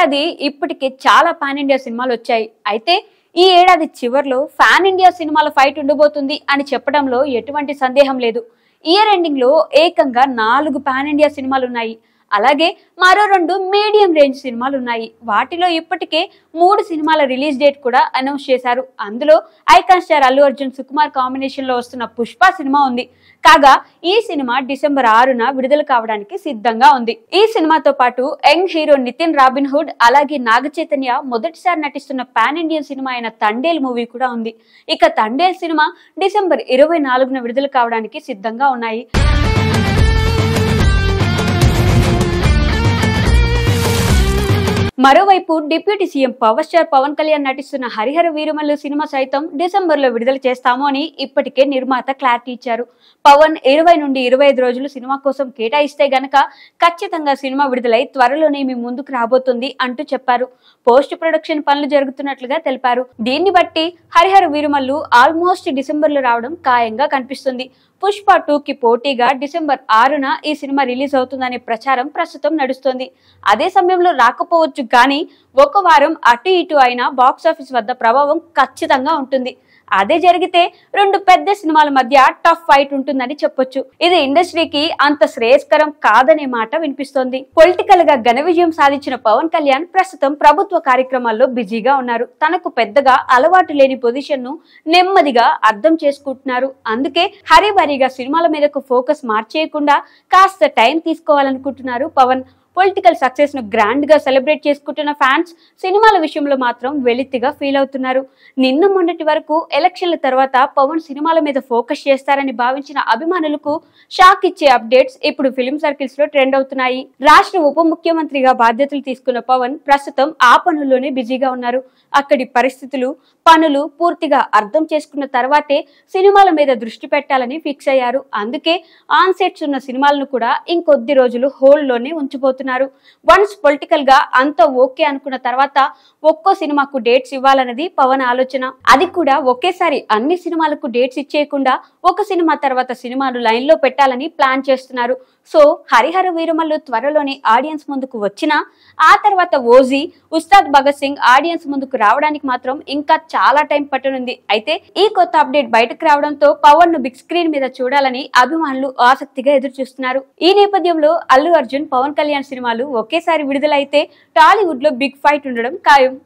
ఏడాది ఇప్పటికే చాలా పాన్ ఇండియా సినిమాలు వచ్చాయి అయితే ఈ ఏడాది చివరిలో ఫ్యాన్ ఇండియా సినిమాల ఫైట్ ఉండబోతుంది అని చెప్పడంలో ఎటువంటి సందేహం లేదు ఇయర్ ఎండింగ్ లో ఏకంగా నాలుగు పాన్ ఇండియా సినిమాలు ఉన్నాయి అలాగే మరో రెండు మీడియం రేంజ్ సినిమాలు ఉన్నాయి వాటిలో ఇప్పటికే మూడు సినిమాల రిలీజ్ డేట్ కూడా అనౌన్స్ చేశారు అందులో ఐకాన్ స్టార్ అల్లు అర్జున్ సుకుమార్ కాంబినేషన్లో వస్తున్న పుష్ప సినిమా ఉంది కాగా ఈ సినిమా డిసెంబర్ ఆరున విడుదల కావడానికి సిద్ధంగా ఉంది ఈ సినిమాతో పాటు young hero Nitin Robin Hood అలాగే నాగచైతన్య మొదటిసారి నటిస్తున్న పాన్ ఇండియన్ సినిమా అయిన తండేల్ మూవీ కూడా ఉంది ఇక తండేల్ సినిమా డిసెంబర్ ఇరవై నాలుగున విడుదల కావడానికి సిద్ధంగా ఉన్నాయి మరోవైపు deputy CM power star Pawan Kalyan నటిస్తున్న హరిహర వీరమల్లు సినిమా సైతం డిసెంబర్ లో విడుదల చేస్తాము అని ఇప్పటికే నిర్మాత క్లారిటీ ఇచ్చారు పవన్ ఇరవై నుండి ఇరవై రోజులు సినిమా కోసం కేటాయిస్తే గనక ఖచ్చితంగా సినిమా విడుదలై త్వరలోనే మీ ముందుకు రాబోతుంది అంటూ చెప్పారు పోస్ట్ ప్రొడక్షన్ పనులు జరుగుతున్నట్లుగా తెలిపారు దీన్ని బట్టి హరిహర వీరమల్లు ఆల్మోస్ట్ డిసెంబర్ లో రావడం ఖాయంగా కనిపిస్తుంది పుష్ప టూ కి పోటీగా డిసెంబర్ ఆరున ఈ సినిమా రిలీజ్ అవుతుందనే ప్రచారం ప్రస్తుతం నడుస్తోంది అదే సమయంలో రాకపోవచ్చు కానీ ఒక వారం అటు ఇటు అయినా బాక్సాఫీస్ వద్ద ప్రభావం ఖచ్చితంగా ఉంటుంది అదే జరిగితే రెండు పెద్ద సినిమాల మధ్య టఫ్ ఫైట్ ఉంటుందని చెప్పొచ్చు ఇది ఇండస్ట్రీకి అంత శ్రేయస్కరం కాదనే మాట వినిపిస్తోంది పొలిటికల్ గా ఘన విజయం సాధించిన పవన్ కళ్యాణ్ ప్రస్తుతం ప్రభుత్వ కార్యక్రమాల్లో బిజీగా ఉన్నారు తనకు పెద్దగా అలవాటు లేని పొజిషన్ ను నెమ్మదిగా అర్థం చేసుకుంటున్నారు అందుకే హరీబరీగా సినిమాల మీదకు ఫోకస్ మార్చేయకుండా కాస్త టైం తీసుకోవాలనుకుంటున్నారు పవన్ పొలిటికల్ సక్సెస్ ను గ్రాండ్ గా సెలబ్రేట్ చేసుకుంటున్న ఫ్యాన్స్ సినిమాల విషయంలో మాత్రం వెలితిగా ఫీల్ అవుతున్నారు నిన్న మొన్నటి వరకు ఎలక్షన్ల తర్వాత పవన్ సినిమాల మీద ఫోకస్ చేస్తారని భావించిన అభిమానులకు షాక్ ఇచ్చే అప్డేట్స్ ఇప్పుడు ఫిలిం సర్కిల్స్ లో ట్రెండ్ అవుతున్నాయి రాష్ట్ర ఉప ముఖ్యమంత్రిగా బాధ్యతలు తీసుకున్న పవన్ ప్రస్తుతం ఆ పనుల్లోనే బిజీగా ఉన్నారు అక్కడి పరిస్థితులు పనులు పూర్తిగా అర్థం చేసుకున్న తర్వాతే సినిమాల మీద దృష్టి పెట్టాలని ఫిక్స్ అయ్యారు అందుకే ఆన్ సెట్స్ ఉన్న సినిమాలను కూడా ఇంకొద్ది రోజులు లోనే ఉంచిపోతున్నారు చేస్తున్నారు వన్స్ పొలిటికల్ గా అంత ఓకే అనుకున్న తర్వాత ఒక్కో సినిమాకు డేట్స్ ఇవ్వాలన్నది పవన్ ఆలోచన అది కూడా ఒకేసారి అన్ని సినిమాలకు డేట్స్ ఇచ్చేయకుండా ఒక సినిమా తర్వాత సినిమాను లైన్ లో పెట్టాలని ప్లాన్ చేస్తున్నారు సో హరిహర వీరమల్లు త్వరలోనే ఆడియన్స్ ముందుకు వచ్చినా ఆ తర్వాత ఓజీ ఉస్తాద్ భగత్ సింగ్ ఆడియన్స్ ముందుకు రావడానికి మాత్రం ఇంకా చాలా టైం పట్టనుంది అయితే ఈ కొత్త అప్డేట్ బయటకు రావడంతో పవన్ ను బిగ్ స్క్రీన్ మీద చూడాలని అభిమానులు ఆసక్తిగా ఎదురు చూస్తున్నారు ఈ నేపథ్యంలో అల్లు అర్జున్ పవన్ కళ్యాణ్ సినిమాలు ఒకేసారి విడుదలైతే టాలీవుడ్ లో బిగ్ ఫైట్ ఉండడం ఖాయం